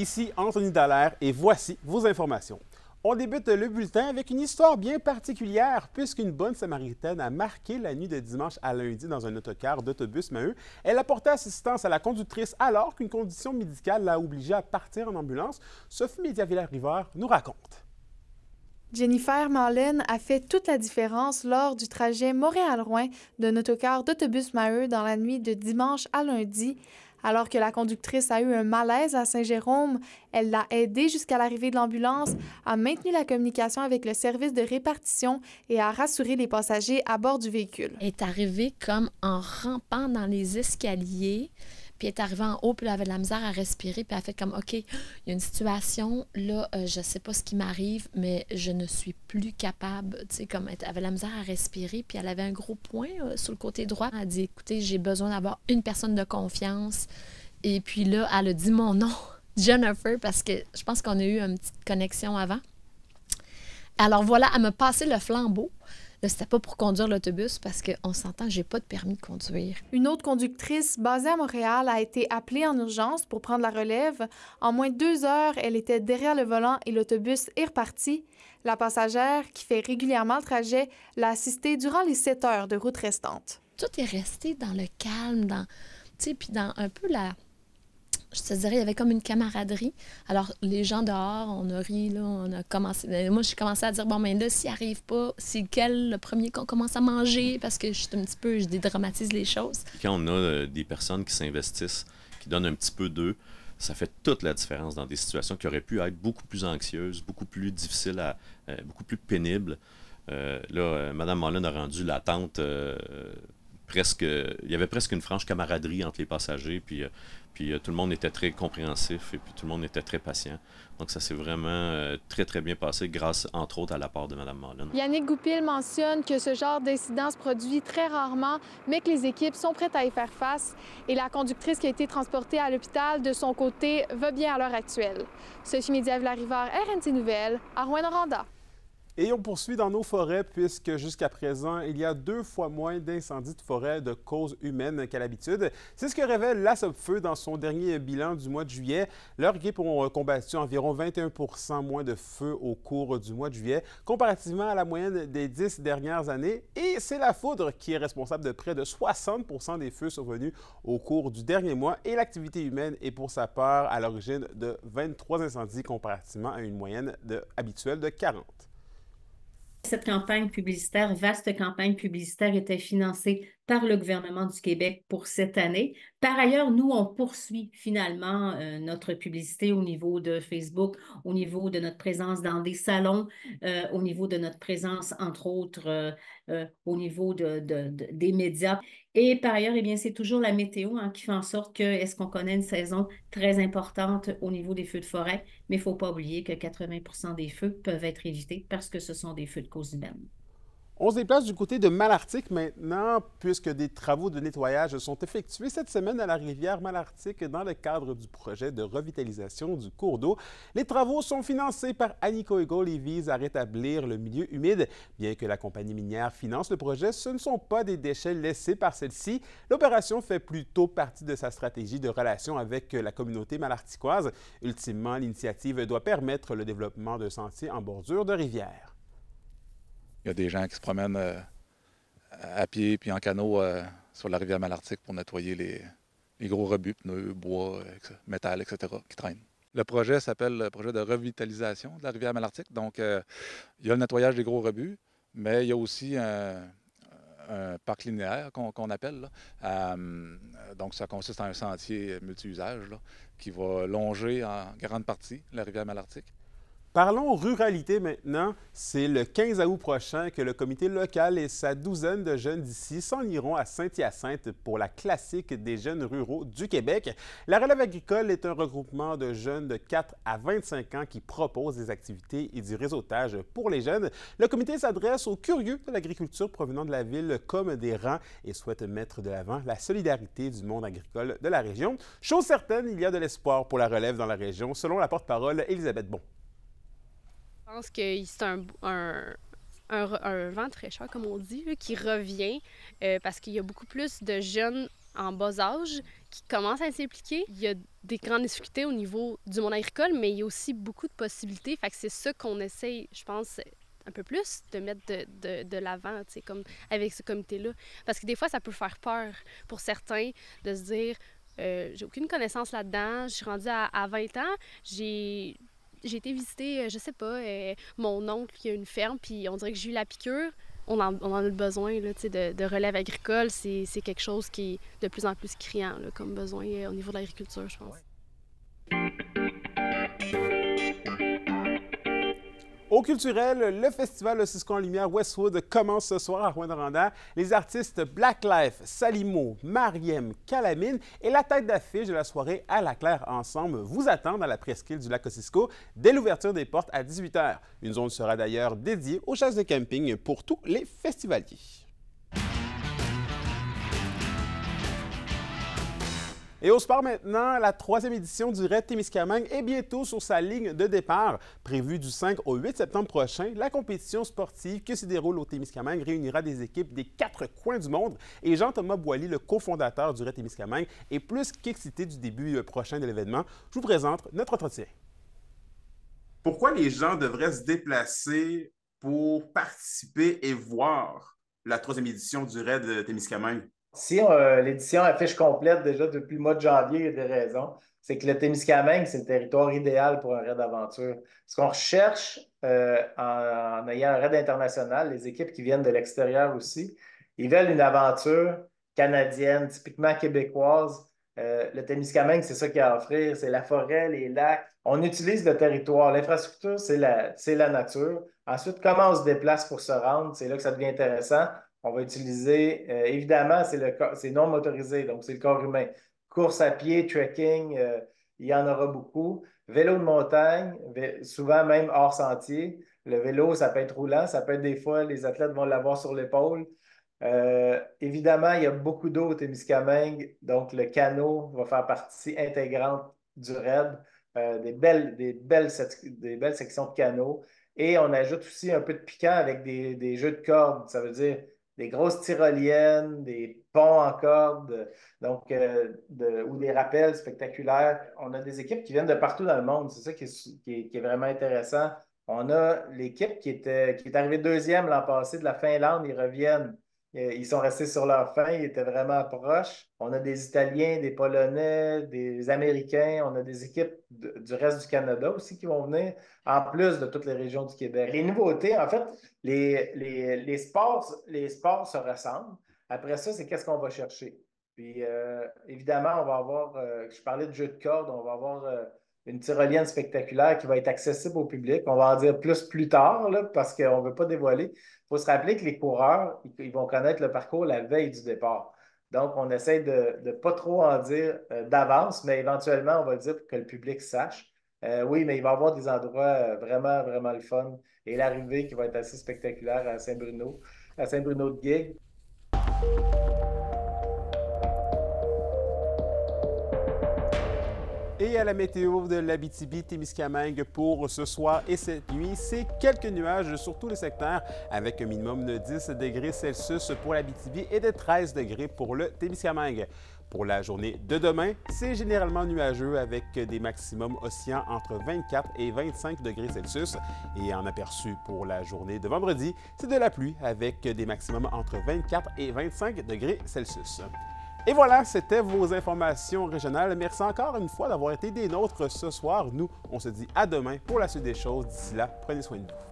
Ici Anthony Dallaire et voici vos informations. On débute le bulletin avec une histoire bien particulière, puisqu'une bonne samaritaine a marqué la nuit de dimanche à lundi dans un autocar d'autobus Maheu. Elle a porté assistance à la conductrice alors qu'une condition médicale l'a obligée à partir en ambulance. Sophie média river nous raconte. Jennifer Marlène a fait toute la différence lors du trajet Montréal-Rouen d'un autocar d'autobus Maheu dans la nuit de dimanche à lundi alors que la conductrice a eu un malaise à Saint-Jérôme. Elle l'a aidée jusqu'à l'arrivée de l'ambulance, a maintenu la communication avec le service de répartition et a rassuré les passagers à bord du véhicule. est arrivée comme en rampant dans les escaliers. Puis elle est arrivée en haut, puis elle avait de la misère à respirer, puis elle a fait comme, OK, il y a une situation, là, je euh, je sais pas ce qui m'arrive, mais je ne suis plus capable, tu sais, comme elle avait la misère à respirer, puis elle avait un gros point euh, sur le côté droit. Elle a dit, écoutez, j'ai besoin d'avoir une personne de confiance. Et puis là, elle a dit mon nom, Jennifer, parce que je pense qu'on a eu une petite connexion avant. Alors voilà, elle me passé le flambeau c'était pas pour conduire l'autobus parce qu'on s'entend que j'ai pas de permis de conduire. Une autre conductrice basée à Montréal a été appelée en urgence pour prendre la relève. En moins de deux heures, elle était derrière le volant et l'autobus est reparti. La passagère, qui fait régulièrement le trajet, l'a assistée durant les sept heures de route restante. Tout est resté dans le calme, dans, puis dans un peu la, je te dirais, il y avait comme une camaraderie. Alors, les gens dehors, on a ri, là, on a commencé. Ben, moi, j'ai commencé à dire, bon, mais ben, là, s'il arrive pas, c'est quel le premier qu'on commence à manger? Parce que je suis un petit peu, je dédramatise les choses. Quand on a euh, des personnes qui s'investissent, qui donnent un petit peu d'eux, ça fait toute la différence dans des situations qui auraient pu être beaucoup plus anxieuses, beaucoup plus difficiles, à, euh, beaucoup plus pénibles. Euh, là, Madame Mme a rendu l'attente il y avait presque une franche camaraderie entre les passagers, puis, euh, puis euh, tout le monde était très compréhensif et puis tout le monde était très patient. Donc ça s'est vraiment euh, très, très bien passé grâce, entre autres, à la part de Mme Marlin. Yannick Goupil mentionne que ce genre d'incident se produit très rarement, mais que les équipes sont prêtes à y faire face et la conductrice qui a été transportée à l'hôpital, de son côté, va bien à l'heure actuelle. Sophie média larivard RNT Nouvelles, à rouen et on poursuit dans nos forêts puisque jusqu'à présent, il y a deux fois moins d'incendies de forêt de cause humaine qu'à l'habitude. C'est ce que révèle la Feu dans son dernier bilan du mois de juillet. Leurs équipes ont combattu environ 21 moins de feux au cours du mois de juillet comparativement à la moyenne des dix dernières années. Et c'est la foudre qui est responsable de près de 60 des feux survenus au cours du dernier mois. Et l'activité humaine est pour sa part à l'origine de 23 incendies comparativement à une moyenne habituelle de 40. Cette campagne publicitaire, vaste campagne publicitaire, était financée par le gouvernement du Québec pour cette année. Par ailleurs, nous, on poursuit finalement euh, notre publicité au niveau de Facebook, au niveau de notre présence dans des salons, euh, au niveau de notre présence, entre autres, euh, au niveau des médias. Et par ailleurs, eh bien, c'est toujours la météo hein, qui fait en sorte que, est-ce qu'on connaît une saison très importante au niveau des feux de forêt, mais il ne faut pas oublier que 80 des feux peuvent être évités parce que ce sont des feux de cause humaine. On se déplace du côté de Malartic maintenant, puisque des travaux de nettoyage sont effectués cette semaine à la rivière Malartic dans le cadre du projet de revitalisation du cours d'eau. Les travaux sont financés par Anico ego et visent à rétablir le milieu humide. Bien que la compagnie minière finance le projet, ce ne sont pas des déchets laissés par celle-ci. L'opération fait plutôt partie de sa stratégie de relation avec la communauté malarticoise. Ultimement, l'initiative doit permettre le développement de sentiers en bordure de rivière. Il y a des gens qui se promènent euh, à pied puis en canot euh, sur la rivière Malartic pour nettoyer les, gros rebuts, pneus, bois, métal, etc., qui traînent. Le projet s'appelle le projet de revitalisation de la rivière Malartic. Donc, euh, il y a le nettoyage des gros rebuts, mais il y a aussi un, parc linéaire qu'on appelle. donc, ça consiste en un sentier multi-usage qui va longer en grande partie la rivière Malartic. Parlons ruralité maintenant. C'est le 15 août prochain que le comité local et sa douzaine de jeunes d'ici s'en iront à Saint-Hyacinthe pour la classique des jeunes ruraux du Québec. La relève agricole est un regroupement de jeunes de 4 à 25 ans qui propose des activités et du réseautage pour les jeunes. Le comité s'adresse aux curieux de l'agriculture provenant de la ville comme des rangs et souhaite mettre de l'avant la solidarité du monde agricole de la région. Chose certaine, il y a de l'espoir pour la relève dans la région, selon la porte-parole Elisabeth Bon. Je pense que c'est un, un, un, vent très fraîcheur, comme on dit, qui revient euh, parce qu'il y a beaucoup plus de jeunes en bas âge qui commencent à s'impliquer. Il y a des grandes difficultés au niveau du monde agricole, mais il y a aussi beaucoup de possibilités. Fait que c'est ça qu'on essaye, je pense, un peu plus de mettre de, de, de l'avant, comme avec ce comité-là. Parce que des fois, ça peut faire peur pour certains de se dire euh, j'ai aucune connaissance là-dedans, je suis rendue à, à 20 ans, j'ai j'ai été visiter, euh, je sais pas, euh, mon oncle qui a une ferme, puis on dirait que j'ai eu la piqûre. On en, on a besoin là, de, de relève agricole. C'est quelque chose qui est de plus en plus criant comme besoin euh, au niveau de l'agriculture, je pense. Au culturel, le festival Cisco en lumière Westwood commence ce soir à Rwanda. Les artistes Black Life, Salimo, Mariem, Calamine et la tête d'affiche de la soirée à la claire ensemble vous attendent à la presqu'île du lac Cisco dès l'ouverture des portes à 18h. Une zone sera d'ailleurs dédiée aux chasses de camping pour tous les festivaliers. Et au sport maintenant, la troisième édition du Red Témiscamingue est bientôt sur sa ligne de départ. Prévue du 5 au 8 septembre prochain, la compétition sportive qui se déroule au Témiscamingue réunira des équipes des quatre coins du monde. Et Jean-Thomas Boilly, le cofondateur du Red Témiscamingue, est plus qu'excité du début euh, prochain de l'événement. Je vous présente notre entretien. Pourquoi les gens devraient se déplacer pour participer et voir la troisième édition du Red Témiscamingue? Si euh, l'édition affiche complète déjà depuis le mois de janvier, il y a des raisons. C'est que le Témiscamingue, c'est le territoire idéal pour un raid d'aventure. Ce qu'on recherche euh, en, ayant un raid international, les équipes qui viennent de l'extérieur aussi, ils veulent une aventure canadienne, typiquement québécoise. Euh, le Témiscamingue, c'est ça qu'il y a à offrir, c'est la forêt, les lacs. On utilise le territoire. L'infrastructure, c'est la nature. Ensuite, comment on se déplace pour se rendre? C'est là que ça devient intéressant. On va utiliser, euh, évidemment, c'est non motorisé, donc c'est le corps humain. Course à pied, trekking, euh, il y en aura beaucoup. Vélo de montagne, souvent même hors sentier. Le vélo, ça peut être roulant, ça peut être des fois, les athlètes vont l'avoir sur l'épaule. Euh, évidemment, il y a beaucoup d'eau au Témiscamingue, donc le canot va faire partie intégrante du raid, des, belles, sections de canot. Et on ajoute aussi un peu de piquant avec des, des jeux de cordes. Ça veut dire des grosses tyroliennes, des ponts en corde, donc, euh, ou des rappels spectaculaires. On a des équipes qui viennent de partout dans le monde. C'est ça qui est, vraiment intéressant. On a l'équipe qui, qui est arrivée deuxième l'an passé de la Finlande. Ils reviennent. Euh, ils sont restés sur leur fin, ils étaient vraiment proches. On a des Italiens, des Polonais, des Américains, on a des équipes du reste du Canada aussi qui vont venir, en plus de toutes les régions du Québec. Les nouveautés, en fait, les, sports, les sports se ressemblent. Après ça, c'est qu'est-ce qu'on va chercher. Puis euh, évidemment, on va avoir, euh, je parlais de jeu de cordes, on va avoir une tyrolienne spectaculaire qui va être accessible au public. On va en dire plus plus tard parce qu'on ne veut pas dévoiler. Il faut se rappeler que les coureurs, ils vont connaître le parcours la veille du départ. Donc, on essaie de ne pas trop en dire euh, d'avance, mais éventuellement, on va dire pour que le public sache. Euh, oui, mais il va y avoir des endroits euh, vraiment, vraiment le fun. Et l'arrivée qui va être assez spectaculaire à Saint-Bruno, à Saint-Bruno de guigues Et à la météo de l'Abitibi-Témiscamingue pour ce soir et cette nuit, c'est quelques nuages sur tous les secteurs avec un minimum de 10 degrés Celsius pour l'Abitibi et de 13 degrés pour le Témiscamingue. Pour la journée de demain, c'est généralement nuageux avec des maximums oscillant entre 24 et 25 degrés Celsius. Et en aperçu pour la journée de vendredi, c'est de la pluie avec des maximums entre 24 et 25 degrés Celsius. Et voilà, c'était vos informations régionales. Merci encore une fois d'avoir été des nôtres ce soir. Nous, on se dit à demain pour la suite des choses. D'ici là, prenez soin de vous.